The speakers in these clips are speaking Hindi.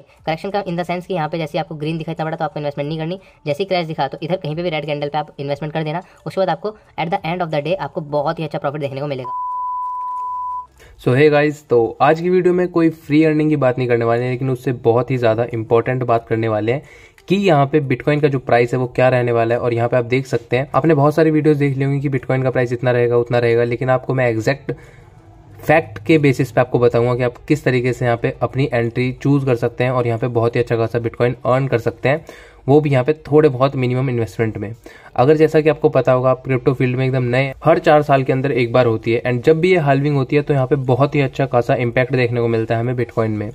करेक्शन का इन द सेंस कि यहाँ पे जैसे आपको ग्रीन दिखाई पड़ा तो आपको इन्वेस्टमेंट नहीं करनी जैसे क्रैश दिखा तो इधर कहीं पे भी रेड कैंडल पे आप इन्वेस्टमेंट कर देना उसके बाद आपको at the end of the day आपको बहुत ही अच्छा प्रॉफिट देखने को मिलेगा सो है गाइज तो आज की वीडियो में कोई फ्री अर्निंग की बात नहीं करने वाले हैं लेकिन उससे बहुत ही ज़्यादा इंपॉर्टेंट बात करने वाले हैं कि यहाँ पे बिटकॉइन का जो प्राइस है वो क्या रहने वाला है और यहाँ पे आप देख सकते हैं आपने बहुत सारी वीडियोस देख ली होंगी कि बिटकॉइन का प्राइस इतना रहेगा उतना रहेगा लेकिन आपको मैं एग्जैक्ट फैक्ट के बेसिस पे आपको बताऊंगा कि आप किस तरीके से यहाँ पे अपनी एंट्री चूज कर सकते हैं और यहाँ पे बहुत ही अच्छा खासा बिटकॉइन अर्न कर सकते हैं वो भी यहाँ पे थोड़े बहुत मिनिमम इन्वेस्टमेंट में अगर जैसा कि आपको पता होगा आप क्रिप्टो फील्ड में एकदम नए हर चार साल के अंदर एक बार होती है एंड जब भी ये हालविंग होती है तो यहाँ पे बहुत ही अच्छा खासा इम्पैक्ट देखने को मिलता है हमें बिटकॉइन में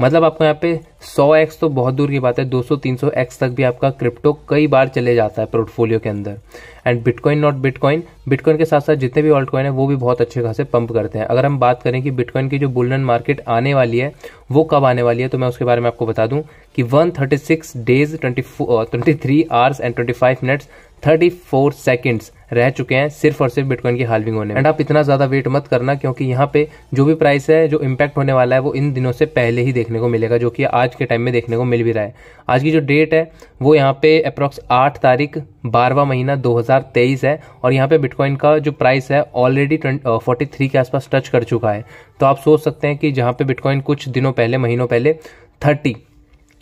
मतलब आपको यहाँ पे 100x तो बहुत दूर की बात है 200-300x तक भी आपका क्रिप्टो कई बार चले जाता है पोर्टफोलियो के अंदर and bitcoin not bitcoin bitcoin के साथ साथ जितने भी ऑल्ट कॉइन है वो भी बहुत अच्छे खासे पंप करते हैं अगर हम बात करें कि बिटकॉइन की जो बुलन मार्केट आने वाली है वो कब आने वाली है तो मैं उसके बारे में आपको बता दूं कि 136 days 24 23 hours and 25 minutes thirty four seconds रह चुके हैं सिर्फ और सिर्फ बिटकॉइन की हालविंग होने एंड आप इतना ज्यादा वेट मत करना क्योंकि यहाँ पे जो भी प्राइस है जो इम्पैक्ट होने वाला है वो इन दिनों से पहले ही देखने को मिलेगा जो कि आज के टाइम में देखने को मिल भी रहा है आज की जो डेट है वो यहाँ पे अप्रॉक्स आठ तारीख बारवा महीना दो है और यहाँ पे बिटकॉइन का जो प्राइस है ऑलरेडी फोर्टी थ्री के आसपास टच कर चुका है तो आप सोच सकते हैं कि जहाँ पे बिटकॉइन कुछ दिनों पहले महीनों पहले थर्टी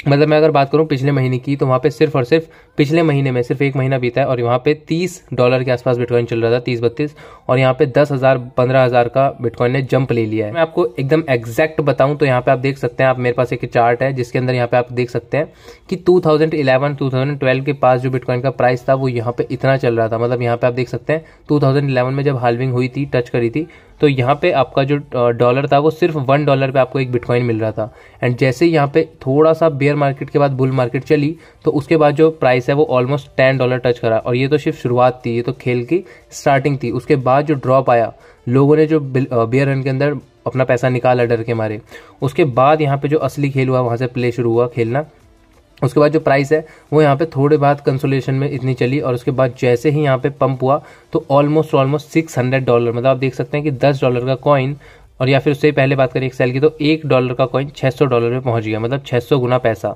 मतलब मैं अगर बात करूँ पिछले महीने की तो वहाँ पे सिर्फ और सिर्फ पिछले महीने में सिर्फ एक महीना बीता है और यहाँ पे तीस डॉलर के आसपास बिटकॉइन चल रहा था तीस बत्तीस और यहाँ पे दस हज़ार पंद्रह हज़ार का बिटकॉइन ने जंप ले लिया है मैं आपको एकदम एग्जैक्ट बताऊं तो यहाँ पे आप देख सकते हैं आप मेरे पास एक चार्ट है जिसके अंदर यहाँ पे आप देख सकते हैं कि two thousand eleven two thousand twelve के पास जो बिटकॉइन का प्राइस था वो यहाँ पे इतना चल रहा था मतलब यहाँ पे आप देख सकते हैं टू थाउजेंड इलेवन में जब हालविंग हुई थी टच करी थी तो यहाँ पे आपका जो डॉलर था वो सिर्फ वन डॉलर पे आपको एक बिटकॉइन मिल रहा था एंड जैसे ही यहाँ पे थोड़ा सा बेयर मार्केट के बाद बुल मार्केट चली तो उसके बाद जो प्राइस है वो ऑलमोस्ट टेन डॉलर टच करा और ये तो सिर्फ शुरुआत थी ये तो खेल की स्टार्टिंग थी उसके बाद जो ड्रॉप आया लोगों ने जो बियर रन के अंदर अपना पैसा निकाला डर के मारे उसके बाद यहाँ पे जो असली खेल हुआ वहाँ से प्ले शुरू हुआ खेलना उसके बाद जो प्राइस है वो यहाँ पे थोड़े बाद कंसोलेशन में इतनी चली और उसके बाद जैसे ही यहाँ पे पंप हुआ तो almost almost six hundred dollar मतलब आप देख सकते हैं कि दस डॉलर का कॉइन और या फिर उससे पहले बात करें एक सेल की तो एक डॉलर का कॉइन छः सौ डॉलर में पहुंच गया मतलब 600 गुना पैसा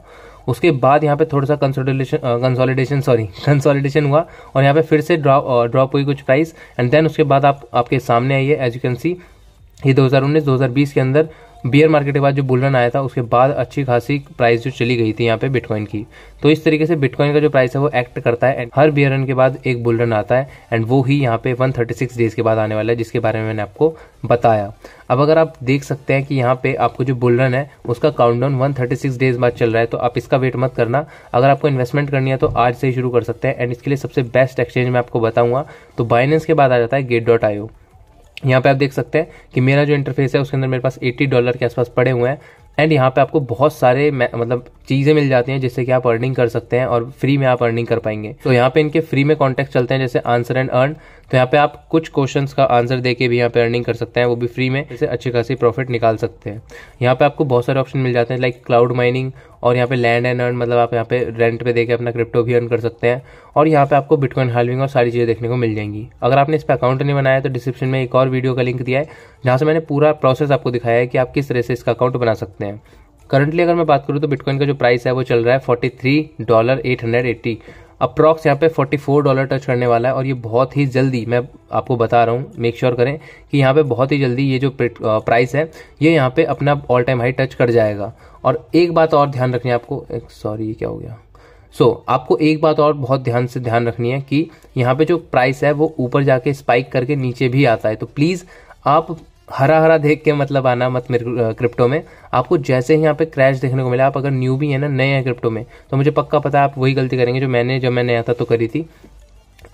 उसके बाद यहाँ पे थोड़ा सा कंसोलिडेशन कंसोलिडेशन सॉरी कंसोलिडेशन हुआ और यहाँ पे फिर से ड्रॉप ड्रॉप हुई कुछ प्राइस एंड देन उसके बाद आप आपके सामने आई है एजुकेंसी ये 2019 2020 के अंदर बियर मार्केट के बाद जो बुलरन आया था उसके बाद अच्छी खासी प्राइस जो चली गई थी यहाँ पे बिटकॉइन की तो इस तरीके से बिटकॉइन का जो प्राइस है वो एक्ट करता है एंड हर बियर रन के बाद एक बुलरन आता है एंड वो ही यहाँ पे 136 डेज के बाद आने वाला है जिसके बारे में मैंने आपको बताया अब अगर आप देख सकते हैं कि यहाँ पे आपको जो बुलरन है उसका काउंटडाउन वन डेज बाद चल रहा है तो आप इसका वेट मत करना अगर आपको इन्वेस्टमेंट करनी है तो आज से ही शुरू कर सकते हैं एंड इसके लिए सबसे बेस्ट एक्सचेंज मैं आपको बताऊंगा तो बाइनेंस के बाद आ जाता है गेट डॉट आयो यहाँ पे आप देख सकते हैं कि मेरा जो इंटरफेस है उसके अंदर मेरे पास 80 डॉलर के आसपास पड़े हुए हैं एंड यहाँ पे आपको बहुत सारे मतलब चीज़ें मिल जाती हैं जिससे कि आप अर्निंग कर सकते हैं और फ्री में आप अर्निंग कर पाएंगे तो यहाँ पे इनके फ्री में कॉन्टैक्ट चलते हैं जैसे आंसर एंड अर्न तो यहाँ पे आप कुछ क्वेश्चन का आंसर दे भी यहाँ पे अर्निंग कर सकते हैं वो भी फ्री में जैसे अच्छी खासी प्रॉफिट निकाल सकते हैं यहाँ पे आपको बहुत सारे ऑप्शन मिल जाते हैं लाइक क्लाउड माइनिंग और यहाँ पे लैंड एंड अर्न मतलब आप यहाँ पे रेंट पे देके अपना क्रिप्टो भी अर्न कर सकते हैं और यहाँ पे आपको बिटकॉइन हालविंग और सारी चीज़ें देखने को मिल जाएंगी अगर आपने इस पर अकाउंट नहीं बनाया तो डिस्क्रिप्शन में एक और वीडियो का लिंक दिया है जहाँ से मैंने पूरा प्रोसेस आपको दिखाया है कि आप किस तरह से इसका अकाउंट बना सकते हैं करंटली अगर मैं बात करूँ तो बिटकॉइन का जो प्राइस है वो चल रहा है forty three dollar eight hundred eighty approx यहाँ पे 44 डॉलर टच करने वाला है और ये बहुत ही जल्दी मैं आपको बता रहा हूँ मेक श्योर करें कि यहाँ पे बहुत ही जल्दी ये जो प्राइस है ये यहाँ पे अपना ऑल टाइम हाई टच कर जाएगा और एक बात और ध्यान रखनी है आपको सॉरी ये क्या हो गया सो so, आपको एक बात और बहुत ध्यान से ध्यान रखनी है कि यहाँ पे जो प्राइस है वो ऊपर जाके स्पाइक करके नीचे भी आता है तो प्लीज़ आप हरा हरा देख के मतलब आना मत मेरे क्रिप्टो में आपको जैसे ही यहाँ पे क्रैश देखने को मिला आप अगर न्यू भी है ना नए हैं क्रिप्टो में तो मुझे पक्का पता है आप वही गलती करेंगे जो मैंने जब मैं नया था तो करी थी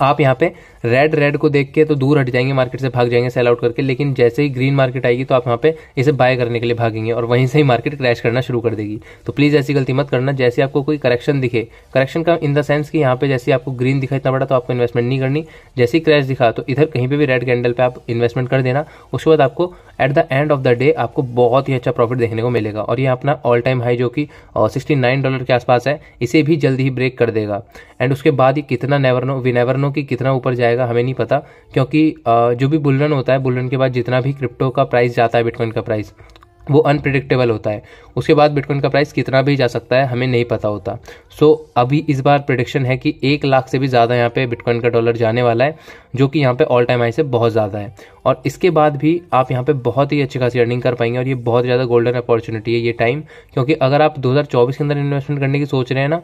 आप यहाँ पे रेड रेड को देख के तो दूर हट जाएंगे मार्केट से भाग जाएंगे सेल आउट करके लेकिन जैसे ही ग्रीन मार्केट आएगी तो आप यहाँ पे इसे बाय करने के लिए भागेंगे और वहीं से ही मार्केट क्रैश करना शुरू कर देगी तो प्लीज़ ऐसी गलती मत करना जैसे आपको कोई करेक्शन दिखे करेक्शन का इन द सेंस कि यहाँ पे जैसे आपको ग्रीन दिखा इतना बड़ा तो आपको इन्वेस्टमेंट नहीं करनी जैसे ही क्रैश दिखा तो इधर कहीं पर भी रेड कैंडल पर आप इन्वेस्टमेंट कर देना उसके बाद आपको at the end of the day आपको बहुत ही अच्छा प्रॉफिट देखने को मिलेगा और ये अपना ऑल टाइम हाई जो कि सिक्सटी डॉलर के आसपास है इसे भी जल्दी ही ब्रेक कर देगा एंड उसके बाद ही कितना never know we never know दोनों कि कितना ऊपर जाएगा हमें नहीं पता क्योंकि जो भी बुलरन होता है बुलरन के बाद जितना भी क्रिप्टो का प्राइस जाता है बिटकॉइन का प्राइस वो अनप्रिडिक्टेबल होता है उसके बाद बिटकॉइन का प्राइस कितना भी जा सकता है हमें नहीं पता होता सो so, अभी इस बार प्रडिक्शन है कि एक लाख से भी ज़्यादा यहाँ पे बिटकॉइन का डॉलर जाने वाला है जो कि यहाँ पे ऑल टाइम हाई से बहुत ज़्यादा है और इसके बाद भी आप यहाँ पे बहुत ही अच्छी खासी अर्निंग कर पाएंगे और ये बहुत ज़्यादा गोल्डन अपॉर्चुनिटी है ये टाइम क्योंकि अगर आप दो के अंदर इन्वेस्टमेंट करने की सोच रहे हैं ना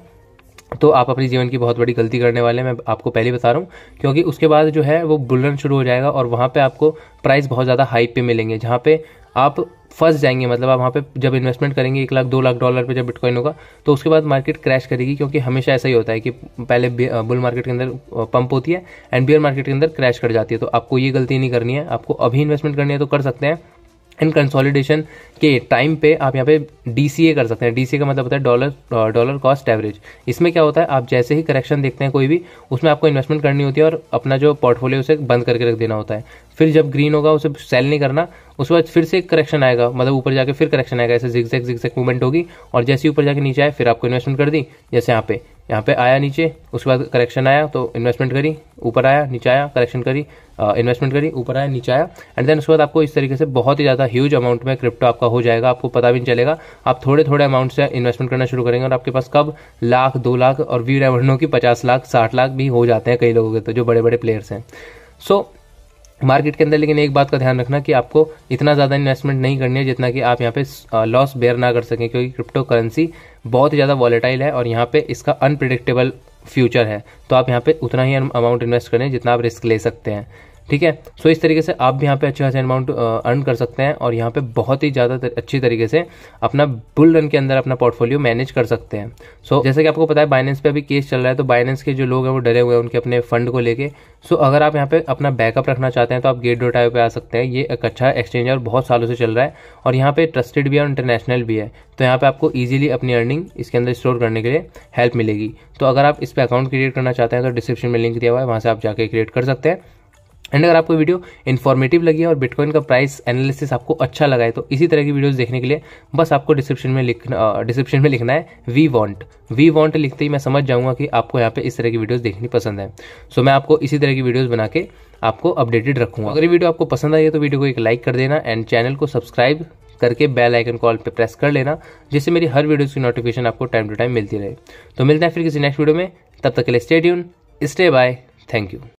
तो आप अपने जीवन की बहुत बड़ी गलती करने वाले हैं मैं आपको पहले बता रहा हूँ क्योंकि उसके बाद जो है वो बुलन शुरू हो जाएगा और वहाँ पे आपको प्राइस बहुत ज़्यादा हाई पे मिलेंगे जहाँ पे आप फंस जाएंगे मतलब आप वहाँ पे जब इन्वेस्टमेंट करेंगे एक लाख दो लाख डॉलर पे जब बिटकॉइन होगा तो उसके बाद मार्केट क्रैश करेगी क्योंकि हमेशा ऐसा ही होता है कि पहले बुल मार्केट के अंदर पंप होती है एंड बियर मार्केट के अंदर क्रैश कर जाती है तो आपको ये गलती नहीं करनी है आपको अभी इन्वेस्टमेंट करनी है तो कर सकते हैं इन कंसोलिडेशन के टाइम पे आप यहाँ पे डी कर सकते हैं डी का मतलब होता है डॉलर डॉलर कॉस्ट एवरेज इसमें क्या होता है आप जैसे ही करेक्शन देखते हैं कोई भी उसमें आपको इन्वेस्टमेंट करनी होती है और अपना जो पोर्टफोलियो उसे बंद करके रख देना होता है फिर जब ग्रीन होगा उसे सेल नहीं करना उसके बाद फिर से करेक्शन आएगा मतलब ऊपर जाके फिर करेक्शन आएगा ऐसे जिक जैक जिक जैक मूवमेंट होगी और जैसे ऊपर जाके नीचे आए फिर आपको इन्वेस्टमेंट कर दी जैसे यहाँ पे यहाँ पे आया नीचे उसके बाद करेक्शन आया तो इन्वेस्टमेंट करी ऊपर आया नीचे आया करेक्शन करी इन्वेस्टमेंट करी ऊपर आया नीचे आया एंड देन उसके बाद आपको इस तरीके से बहुत ही ज़्यादा ह्यूज अमाउंट में क्रिप्टो आपका हो जाएगा आपको पता भी नहीं चलेगा आप थोड़े थोड़े अमाउंट से इन्वेस्टमेंट करना शुरू करेंगे और आपके पास कब लाख दो लाख और वी रेवनों की पचास लाख साठ लाख भी हो जाते हैं कई लोगों के तो जो बड़े बड़े प्लेयर्स हैं सो so, मार्केट के अंदर लेकिन एक बात का ध्यान रखना कि आपको इतना ज़्यादा इन्वेस्टमेंट नहीं करनी है जितना कि आप यहाँ पे लॉस बेयर ना कर सकें क्योंकि क्रिप्टो करेंसी बहुत ही ज़्यादा वॉलेटाइल है और यहाँ पे इसका अनप्रिडिक्टेबल फ्यूचर है तो आप यहाँ पे उतना ही अमाउंट इन्वेस्ट करें जितना आप रिस्क ले सकते हैं ठीक है सो इस तरीके से आप भी यहाँ पे अच्छा खासा अमाउंट अर्न कर सकते हैं और यहाँ पे बहुत ही ज़्यादा अच्छी तरीके से अपना बुल रन के अंदर अपना पोर्टफोलियो मैनेज कर सकते हैं सो जैसे कि आपको पता है बाइनेंस पे अभी केस चल रहा है तो बाइनेंस के जो लोग हैं वो डरे हुए हैं उनके अपने फंड को लेकर सो अगर आप यहाँ पे अपना बैकअप रखना चाहते हैं तो आप गेट डॉट पर आ सकते हैं ये एक अच्छा एक्सचेंज है और बहुत सालों से चल रहा है और यहाँ पे ट्रस्टेड भी है और इंटरनेशनल भी है तो यहाँ पे आपको ईजिली अपनी अर्निंग इसके अंदर स्टोर करने के लिए हेल्प मिलेगी तो अगर आप इस पर अकाउंट क्रिएट करना चाहते हैं तो डिस्क्रिप्शन में लिंक दिया हुआ है वहाँ से आप जाके क्रिएट कर सकते हैं एंड अगर आपको वीडियो इन्फॉर्मेटिव लगी है और बिटकॉइन का प्राइस एनालिसिस आपको अच्छा लगा है तो इसी तरह की वीडियोस देखने के लिए बस आपको डिस्क्रिप्शन में लिखना डिस्क्रिप्शन में लिखना है वी वॉन्ट वी वॉन्ट लिखते ही मैं समझ जाऊंगा कि आपको यहाँ पे इस तरह की वीडियोस देखनी पसंद है सो so, मैं आपको इसी तरह की वीडियोज बना के आपको अपडेटेड रखूंगा अगर ये वीडियो आपको पसंद आई है तो वीडियो को एक लाइक कर देना एंड चैनल को सब्सक्राइब करके बेल आइकन कॉल पर प्रेस कर लेना जिससे मेरी हर वीडियोज़ की नोटिफिकेशन आपको टाइम टू टाइम मिलती रहे तो मिलते हैं फिर किसी नेक्स्ट वीडियो में तब तक के लिए state stay bye thank you